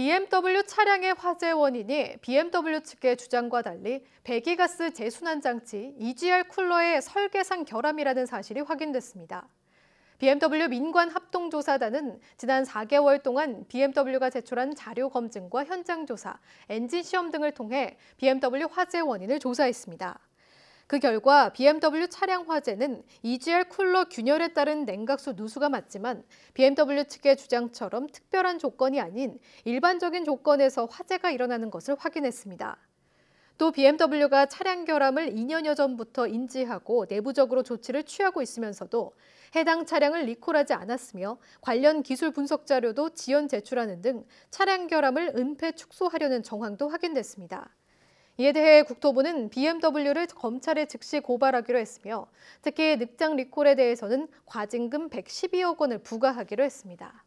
BMW 차량의 화재 원인이 BMW 측의 주장과 달리 배기가스 재순환 장치 EGR 쿨러의 설계상 결함이라는 사실이 확인됐습니다. BMW 민관 합동조사단은 지난 4개월 동안 BMW가 제출한 자료 검증과 현장 조사, 엔진 시험 등을 통해 BMW 화재 원인을 조사했습니다. 그 결과 BMW 차량 화재는 EGR 쿨러 균열에 따른 냉각수 누수가 맞지만 BMW 측의 주장처럼 특별한 조건이 아닌 일반적인 조건에서 화재가 일어나는 것을 확인했습니다. 또 BMW가 차량 결함을 2년여 전부터 인지하고 내부적으로 조치를 취하고 있으면서도 해당 차량을 리콜하지 않았으며 관련 기술 분석 자료도 지연 제출하는 등 차량 결함을 은폐 축소하려는 정황도 확인됐습니다. 이에 대해 국토부는 BMW를 검찰에 즉시 고발하기로 했으며 특히 늑장 리콜에 대해서는 과징금 112억 원을 부과하기로 했습니다.